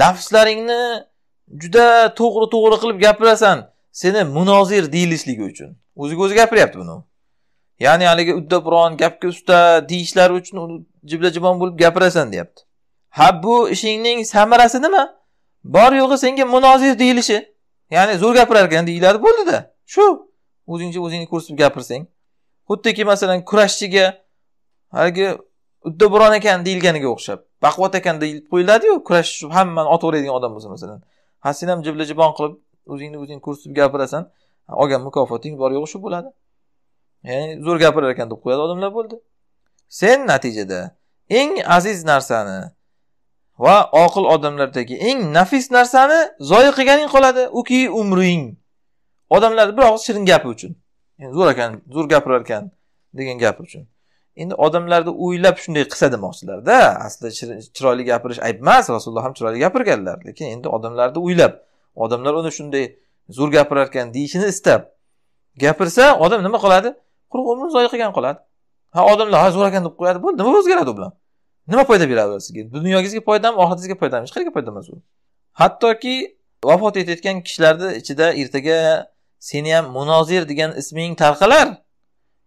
lafzlaringni juda to'g'ri to'g'ri qilib gapirasan seni munozir deyilishligi uchun o'ziga o'zi gapiryapti buni ya'ni haligi uddaburon gapga usta deyishlari uchun jibla jibon bo'lib gapirasan deyapti ha bu ishingning samarasi nima bor yo'g'i senga munozir deyilishi ya'ni zo'r gapirar ekan deyiladi bo'ldida shu o'zingcha o'zingni ko'rsatib gapirsang xuddiki masalan kurashchiga haligi uddaburon ekan deyilganiga o'xshab baquvvat ekan deyilib qo'yiladiyu kurashchi hammani otaveradigan odam bo'lsa masalan ha sen ham jibla jibon qilib o'zingni o'zing ko'rsatib gapirasan olgan mukofoting bor yo'g'i shu bo'ladi ya'ni zo'r gapirar ekan deb qo'yadi odamlar bo'ldi sen natijada eng aziz narsani va oqil odamlardagi eng nafis narsani zoyi qilganing qoladi uki umring odamlar bir og'iz shirin gapi uchun zo'r ekan zo'r gapirar ekan degan gapi uchun endi odamlarni o'ylab shunday qilsa demoqchilarda aslida chiroyli gapirish ayb emas rasululloh ham chiroyli gapirganlar lekin endi odamlarni o'ylab odamlar uni shunday zo'r gapirar ekan deyishini istab gapirsa odam nima qiladi quruq umr zoya qilgan qoladi ha odamlar ha zo'r ekan deb qo'yadi bo'ldi nima o'zgaradi u bilan nima foyda beradi sizga dunyongizga foydami oxiratingizga foydami hech qayerga foyda emas u hattoki vafot etayotgan kishilarni ichida ertaga seni ham munozir degan isming tarqalar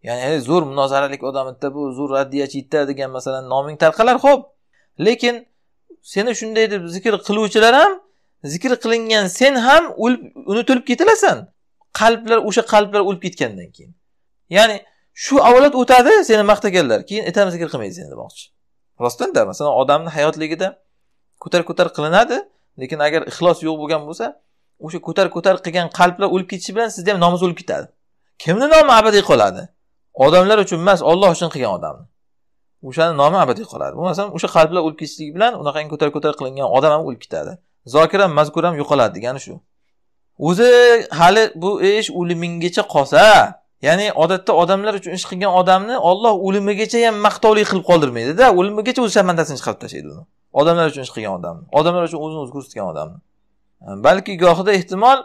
ya'ni zo'r munozaralik odam bitta bu zo'r raddiyachi itta degan masalan noming tarqalar ho'p lekin seni shunday deb zikr qiluvchilar ham zikr qilingan sen ham o'lib unutilib ketilasan qalblar o'sha qalblar o'lib ketgandan keyin ya'ni shu avlod o'tadi seni maqtaganlar keyin etamiz zikr qilmaydi seni demoqchi rostanda masalan odamni hayotligida ko'tar ko'tar qilinadi lekin agar ixlos yo'q bo'lgan bo'lsa o'sha ko'tar ko'tar qilgan qalblar o'lib ketishi bilan sizda ham nomingiz o'lib ketadi kimni nomi abadiy qoladi odamlar uchun emas olloh uchun qilgan odamni o'shani nomi abadiy qoladi bo'lmasam o'sha qalblar o'lib ketishligi bilan unaqangi ko'tar ko'tar qilingan odam ham o'lib ketadi zokir ham mazkur ham yo'qoladi degani shu o'zi hali bu ish o'limingacha qolsa ya'ni odatda odamlar uchun ish qilgan odamni olloh o'limigacha ham maqtovli qilib qoldirmaydida o'limigacha o'z sharmandasini chiqarib tashlaydi uni odamlar uchun ish qilgan odamni odamlar uchun o'zini o'zi ko'rsatgan odamni balki gohida ehtimol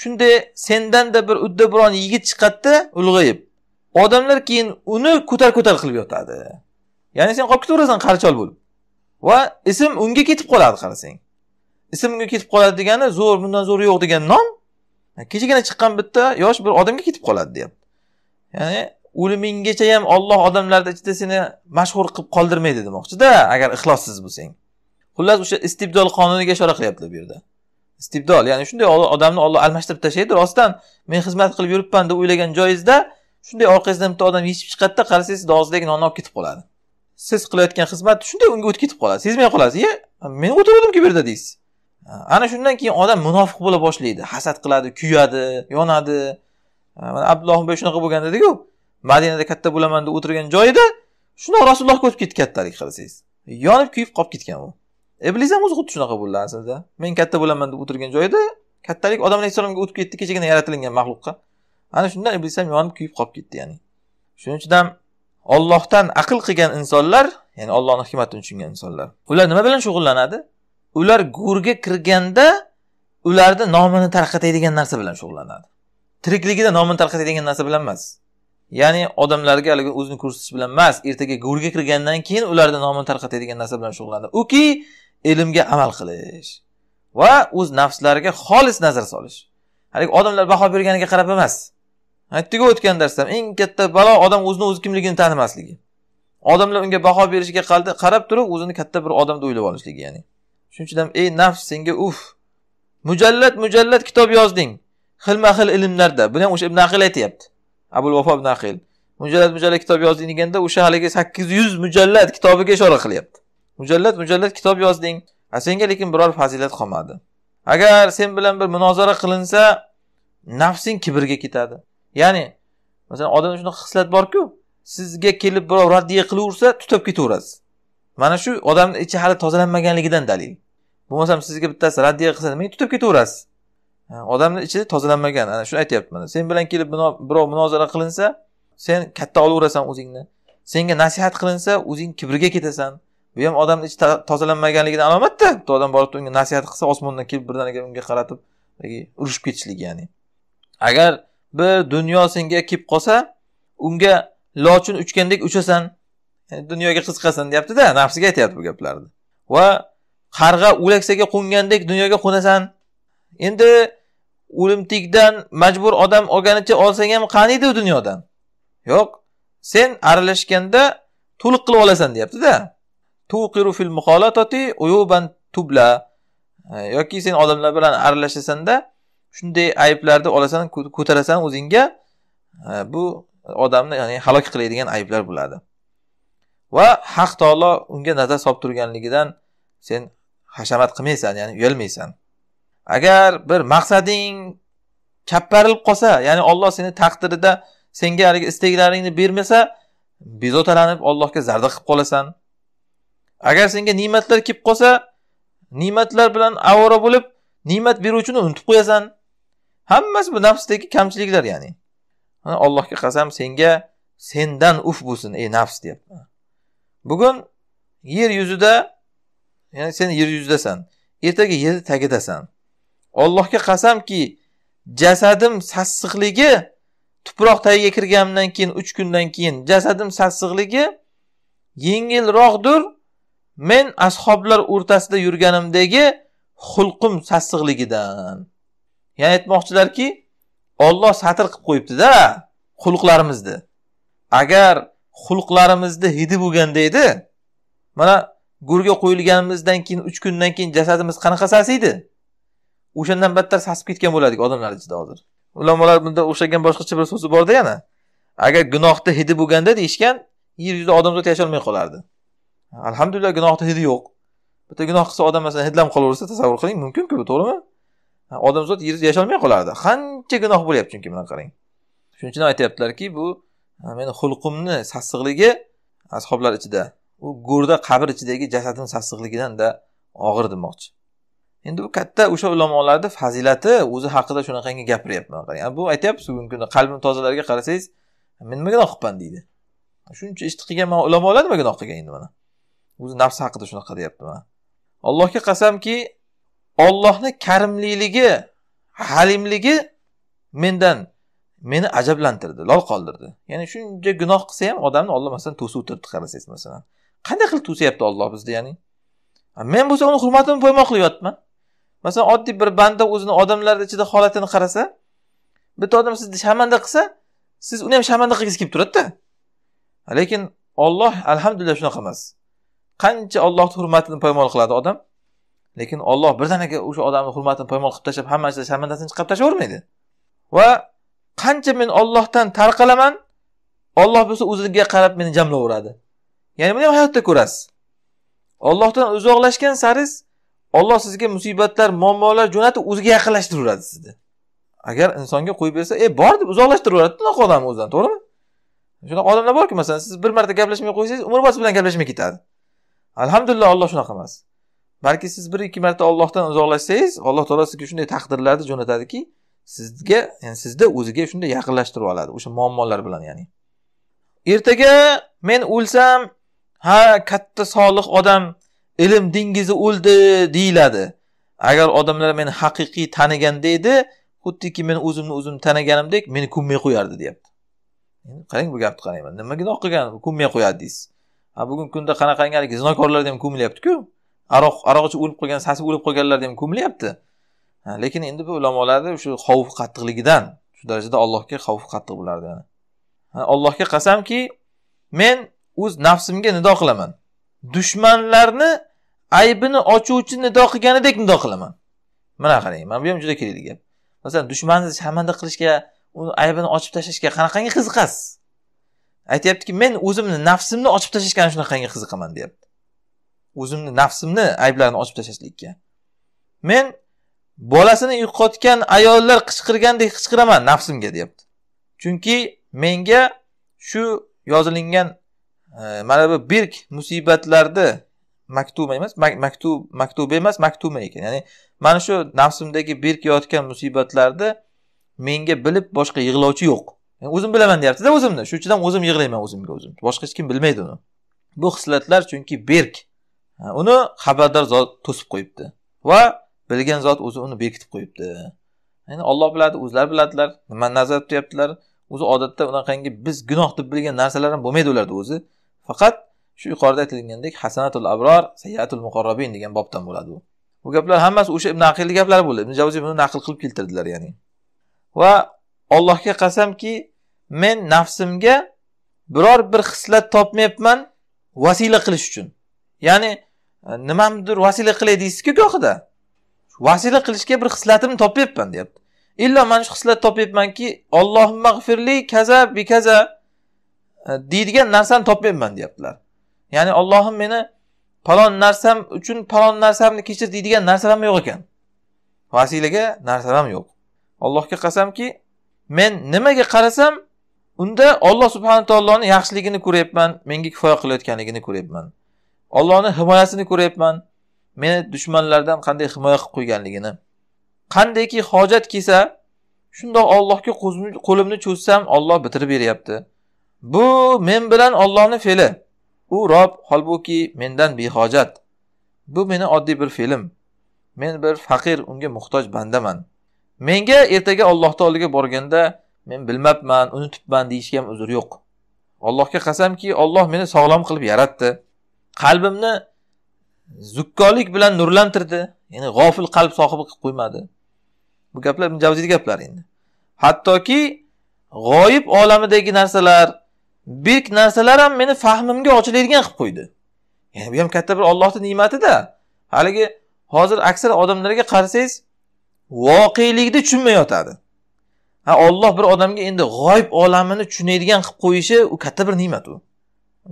shunday sendanda bir udda biron yigit chiqadida ulg'ayib odamlar keyin uni ko'tar ko'tar qilib yotadi ya'ni sen qolib ketaverasan qarichol bo'lib va ism unga ketib qoladi qarasang ism unga ketib qoladi degani zo'r bundan zo'ri yo'q degan nom kechagina chiqqan bitta yosh bir odamga ketib qoladi deyapti ya'ni o'limingacha ham Alloh odamlarni ichida seni mashhur qilib qoldirmaydi demoqchida agar ixlossiz bo'lsang xullas o'sha istibdol qonuniga ishora qilyaptilar bu yerda istibdol ya'ni shunday odamni Alloh almashtirib tashlaydi rostdan men xizmat qilib yuribman deb o'ylagan joyingizda shunday orqangizdan bitta odam yechib chiqadida qarasangiz sizni og'zidagi nonni olib ketib qoladi siz qilayotgan xizmat shunday unga o'tib ketib qoladi sezmay qolasiz ye men o'tirgandimku bu yerda deysiz ana shundan keyin odam munofiq bo'la boshlaydi hasad qiladi kuyadi yonadi mana abdulloh bey shunaqa bo'lgan dediku madinada katta bo'laman deb o'tirgan joyida shundoq rasulullohga o'tib ketdi kattalik qilsangiz yonib kuyib qolib ketgan u e, iblis ham o'zi xuddi shunaqa bo'ldi aslida men katta bo'laman deb o'tirgan joyida kattalik odam alayhissalomga o'tib ketdi kechagina yaratilingan maxluqqa ana shundan e, iblis ham yonib kuyib qolib ketdi ya'ni shuning uchun ham ollohdan aql qilgan insonlar ya'ni ollohni hikmatini tushungan insonlar ular nima bilan shug'ullanadi ular go'rga kirganda ularni nomini tarqataydigan narsa bilan shug'ullanadi tirikligida nomini tarqatadigan narsa bilan emas ya'ni odamlarga haligi o'zini ko'rsatish bilan emas ertaga go'rga kirgandan keyin ularni nomini tarqatadigan narsa bilan shug'ullanadi uki ilmga amal qilish va o'z nafslariga xolis nazar solish haligi odamlar baho berganiga qarab emas aytdiku o'tgan darsda eng katta balo odam o'zini o'zi kimligini tanimasligi odamlar unga baho berishiga qarab turib o'zini katta bir odam deb o'ylab olishligi ya'ni shuning uchun ham ey nafs senga uf mujallat mujallat kitob yozding xilma xil ilmlarda buni ham o'sha ibn aqil aytyapti abul vafo ibn aqil mujallad mujallad kitob yozding deganda o'sha haligi sakkiz yuz mujallad kitobiga ishora qilyapti mujallad mujallad kitob yozding a senga lekin biror fazilat qolmadi agar sen bilan bir munozara qilinsa nafsing kibrga ketadi ya'ni masalan odamda shunaqa hislat borku sizga kelib birov raddiya qilaversa tutab ketaverasiz mana shu odamni ichi hali tozalanmaganligidan dalil bo'lmasam sizga bittasi raddiya qilsa nimaga tutab ketaverasiz odamni ichida tozalanmagan ana shuni aytyapman sen bilan kelib birov munozara qilinsa sen katta olaverasan o'zingni senga nasihat qilinsa o'zing kibrga ketasan bu ham odamni ichi tozalanmaganligidan alomatda bitta odam borib unga nasihat qilsa osmondan kelib birdaniga unga qaratib urushib ketishlik ya'ni agar bir dunyo senga kelib qolsa unga lochin uchgandek uchasan yani dunyoga qiziqasan deyaptida nafsiga aytyapti bu gaplarni va qarg'a o'laksaga qo'ngandek dunyoga qo'nasan endi o'limtikdan majbur odam olganicha olsang ham qaniydi u dunyodan yo'q sen aralashganda to'liq qilib olasan deyaptida tuqiru fil uyuban tubla yoki sen odamlar bilan aralashasan da shunday ayblarni olasan ko'tarasan o'zingga bu odamni ya'ni halok qiladigan ayblar bo'ladi va haq taolo unga nazar solib turganligidan sen hashamat qilmaysan ya'ni uyalmaysan agar bir maqsading kapparilib qolsa ya'ni olloh seni taqdirida senga haligi istaklaringni bermasa bezovtalanib ollohga zarda qilib qolasan agar senga ne'matlar kelib qolsa ne'matlar bilan avora bo'lib ne'mat beruvchini unutib qo'yasan hammasi bu nafsdagi kamchiliklar ya'ni allohga qasam senga sendan uf bo'lsin ey nafs deyapti bugun yer yuzida ya'ni sen yer yuzidasan ertaga yerni tagidasan Allohga qasamki, jasadim sassiqligi tuproq tagiga kirganimdan keyin uch kundan keyin jasadim sassiqligi yengilroqdir men ashoblar o'rtasida yurganimdagi xulqim sassiqligidan. Ya'ni aytmoqchilarki, olloh satr qilib qo'yibdida xulqlarimizni. Agar xulqlarimizni hidi bo'lganda edi, mana go'rga qo'yilganimizdan keyin uch kundan keyin jasadimiz qanaqa sasiydi? o'shandan battar sasib ketgan bo'ladik odamlar ichida hozir ulamolar bunda o'xshagan boshqacha bir so'zi borda yana agar gunohni hidi bo'lganda deyishgan yer yuzida odamzod yasholmay qolardi alhamdulillah gunohni hidi yo'q bitta gunoh qilsa odam masalan hidlanib qolaversa tasavvur qiling mumkinku to'g'rimi odamzod yer yuzida yasholmay qolardi qancha gunoh bo'lyapti chunki mana qarang shuning uchun aytyaptilarki bu meni xulqimni sassiqligi ashoblar ichida u go'rda qabr ichidagi jasadimni sassiqligidan da og'ir demoqchi endi bu katta o'sha ulamolarni fazilati o'zi haqida shunaqangi gapiryapman qarang bu aytyapmiz bugungi kunda qalbini tozalarga qarasangiz men nima gunoh qilibman deydi shuncha ishni qilgan mana ulamolar nima gunoh qilgan endi mana o'zi nafsi haqida shunaqa deyapti mana allohga qasamki ollohni karimliligi halimligi mendan meni ajablantirdi lol qoldirdi ya'ni shuncha gunoh qilsa ham odamni olloh masalan to'sib o'tiribdi qarasangiz masalan qanday qilib to'syapti olloh bizni ya'ni men bo'lsa uni hurmatini poymol qilib yotibman masalan oddiy bir banda o'zini odamlar ichida holatini qarasa bitta odam sizni sharmanda qilsa siz uni ham sharmanda qilgingiz kelib turadida lekin olloh alhamdulillah shunaqa emas qancha ollohni hurmatini poymol qiladi odam lekin olloh birdaniga o'sha odamni hurmatini poymol qilib tashlab hamma narsa sharmandasini chiqarib tashlavermaydi va qancha men ollohdan tarqalaman olloh bo'lsa o'ziga qarab meni jamlaveradi ya'ni buni ham hayotda ko'rasiz ollohdan uzoqlashgan sariz Alloh sizga musibatlar, muammolar jo'natib o'ziga yaqinlashtiraveradi sizni. Agar insonga qo'yib bersa, e bor deb uzoqlashtiraveradi unaqa odamni o'zidan, to'g'rimi? Shunaqa odamlar borki, masalan, siz bir marta gaplashmay qo'ysangiz, umrbod bilan gaplashmay ketadi. Alhamdulillah Alloh shunaqa emas. Balki siz bir ikki marta Allohdan uzoqlashsangiz, Alloh taolo sizga shunday taqdirlarni jo'natadiki, sizga, ya'ni sizda o'ziga shunday yaqinlashtirib oladi o'sha muammolar bilan, ya'ni. Ertaga men o'lsam, ha, katta solih odam ilm dengizi o'ldi deyiladi agar odamlar meni haqiqiy taniganda edi xuddiki men o'zimni o'zim taniganimdek meni ko'mmay qo'yardi deyapti qarang bu gapni qarang nima gunoh qilgan ko'mmay qo'yadi deysiz a bugungi kunda qanaqangi haligi zinokorlarda ham ko'milyaptiku aroq aroq ichib o'lib qolgan sasib o'lib qolganlarni ham ko'milyapti lekin endi bu ulamolarni shu xavf qattiqligidan shu darajada allohga xavf qattiq bo'lardi allohga qasamki men o'z nafsimga nido qilaman dushmanlarni aybini ochuvchi nido qilganidek nido qilaman mana qarang mana bu ham juda kerakli gap masalan dushmanni shamanda qilishga uni aybini ochib tashlashga qanaqangi qiziqasiz aytyaptiki men o'zimni nafsimni ochib tashlashga ana shunaqangi qiziqaman deyapti o'zimni nafsimni ayblarini ochib tashlashlikka men bolasini yo'qotgan ayollar qichqirgandek qichqiraman nafsimga deyapti chunki menga shu yozilingan mana bu berk musibatlarni maktuba emas maktub maktuba emas maktuma ekan ya'ni mana shu nafsimdagi berkayotgan musibatlarni menga bilib boshqa yig'lovchi yo'q o'zim bilaman deyaptida o'zimni shuning uchun ham o'zim yig'layman o'zimga o'zim boshqa hech kim bilmaydi uni bu hislatlar chunki berk uni xabardor zot to'sib qo'yibdi va bilgan zot o'zi uni berkitib qo'yibdi ya'ni olloh biladi o'zlari biladilar nimani nazarda tutyaptilar o'zi odatda unaqangi biz gunoh deb bilgan narsalar ham bo'lmaydi ularda o'zi faqat shu yuqorida aytilgandek hasanatul abror sayyatul muqarrabin degan bobdan bo'ladi u bu gaplar hammasi o'sha ibn aqilni gaplari bo'ldi ibn javziy buni naql qilib keltirdilar ya'ni va allohga qasamki men nafsimga biror bir xislat topmayapman vasila qilish uchun ya'ni e, nimamdir vasila qilay deysizku gohida vasila qilishga bir hislatimni topyapman deyapti illo mana shu hislat topyapmanki olloh mag'firli kaza bi kaza Э, deydigan narsani topmayapman deyaptilar ya'ni Allohim meni palon narsam uchun palon narsamni kechir deydigan narsa ham yo'q ekan vasilaga narsalar ham yo'q allohga qasamki men nimaga qarasam unda Alloh subhanahu taoloni yaxshiligini ko'ryapman menga kifoya qilayotganligini ko'ryapman Allohning himoyasini ko'ryapman meni dushmanlardan qanday himoya qilib qo'yganligini qandayki hojat kelsa shundoq Allohga qo'limni cho'zsam Alloh bitirib beryapti Bu men bilan Allohning fe'li. U Rob holbuki mendan behojat. Bu meni oddiy bir fe'lim. Men bir faqir, unga muhtoj bandaman. Menga ertaga Alloh taolaga borganda men bilmabman, unutibman deyishga ham uzr yo'q. Allohga qasamki, Alloh meni sog'lom qilib yaratdi. Qalbimni zukkolik bilan nurlantirdi. Ya'ni g'ofil qalb sohibi qilib qo'ymadi. Bu gaplar javziy gaplar endi. Hattoki g'oyib olamidagi narsalar buyuk narsalar ham meni fahmimga ochiladigan qilib qo'ydi ya'ni bu ham katta bir ollohni ne'matida haligi hozir aksar odamlarga qarasangiz voqelikni tushunmay yotadi ha olloh bir odamga endi g'oyib olamini tushunadigan qilib qo'yishi u katta bir ne'mat u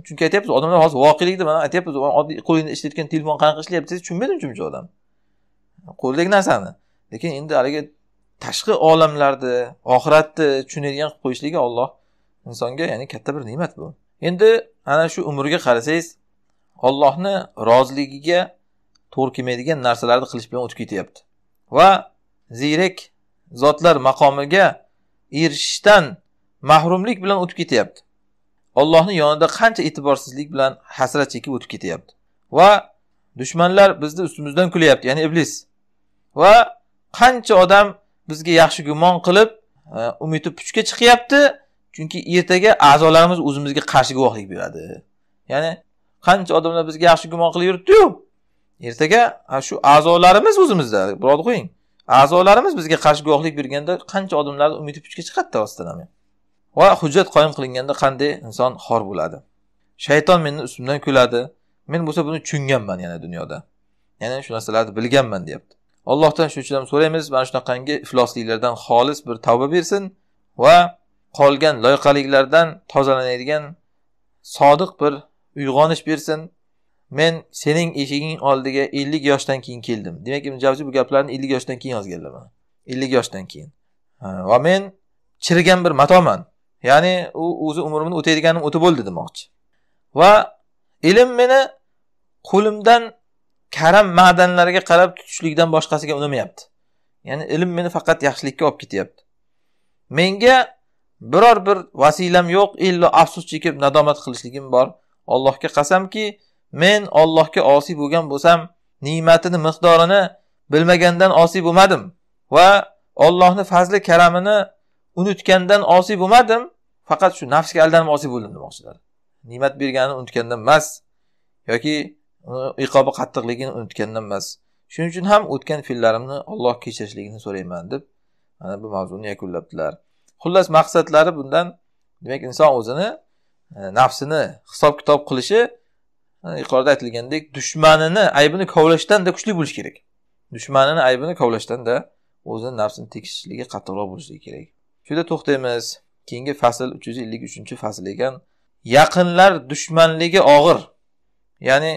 chunki aytyapmiz odamlar hozir voqelikni mana aytyapmiz oddiy qo'lingda ishlayotgan telefon qanaqa ishlayapti desa uncha muncha odam qo'lidagi narsani lekin endi haligi tashqi olamlarni oxiratni tushunadigan qilib qo'yishligi olloh insonga ya'ni katta bir ne'mat bu endi ana shu umrga qarasangiz ollohni roziligiga to'g'ri kelmaydigan narsalarni qilish bilan o'tib ketyapti va ziyrak zotlar maqomiga erishishdan mahrumlik bilan o'tib ketyapti ollohni yonida qancha e'tiborsizlik bilan hasrat chekib o'tib ketyapti va dushmanlar bizni ustimizdan kulyapti ya'ni iblis va qancha odam bizga yaxshi gumon qilib e, umidi puchga chiqyapti chunki ertaga a'zolarimiz o'zimizga qarshi guvohlik beradi ya'ni qancha odamlar bizga yaxshi gumon qilib yuribdiyu ertaga shu a'zolarimiz o'zimizda birodi qo'ying a'zolarimiz bizga qarshi guvohlik berganda qancha odamlarni umidi puchga chiqadida rostdan ham va hujjat qoyim qilinganda qanday inson xor bo'ladi shayton meni ustimdan kuladi men bo'lsa buni tushunganman yana dunyoda ya'ni shu narsalarni bilganman deyapti allohdan shuning uchun ham so'raymiz mana shunaqangi iflosliklardan xolis bir tavba bersin va qolgan loyqaliklardan tozalanadigan sodiq bir uyg'onish bersin men sening eshiging oldiga ellik yoshdan keyin keldim demak ibn javzi bu gaplarni ellik yoshdan keyin yozganlar mana ellik yoshdan keyin va men chirigan bir matoman ya'ni u o'zi umrimni o'taydiganim o'tib bo'ldi demoqchi va ilm meni qo'limdan karam madanlarga qarab tutishlikdan boshqasiga unamayapti ya'ni ilm meni faqat yaxshilikka olib ketyapti menga biror bir vasilam yo'q illo afsus chekib nadomat qilishligim bor allohga qasamki men ollohga osiy bo'lgan bo'lsam ne'matini miqdorini bilmagandan osiy bo'lmadim va ollohni fazli karamini unutgandan osiy bo'lmadim faqat shu nafsga aldanib osiy bo'ldim demoqchilar ne'mat berganini unutgandan emas yoki iqobi qattiqligini unutgandan emas shuning uchun ham o'tgan fe'llarimni olloh kechirishligini so'rayman deb mana bu mavzuni yakunlabdilar xullas maqsadlari bundan demak inson o'zini e, nafsini hisob kitob qilishi e, yuqorida aytilgandek dushmanini aybini kovlashdan da kuchli bo'lish kerak dushmanini aybini kovlashdan o'zini nafsini tekshirishligi qattiqroq bo'lishligi kerak shu yerda to'xtaymiz keyingi fasl uch yuz ellik uchinchi fasl ekan yaqinlar dushmanligi og'ir ya'ni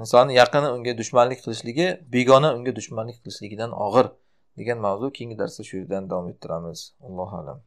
insonni yaqini unga dushmanlik qilishligi begona unga dushmanlik qilishligidan og'ir degan mavzu keyingi darsda shu yerdan davom ettiramiz allohu alam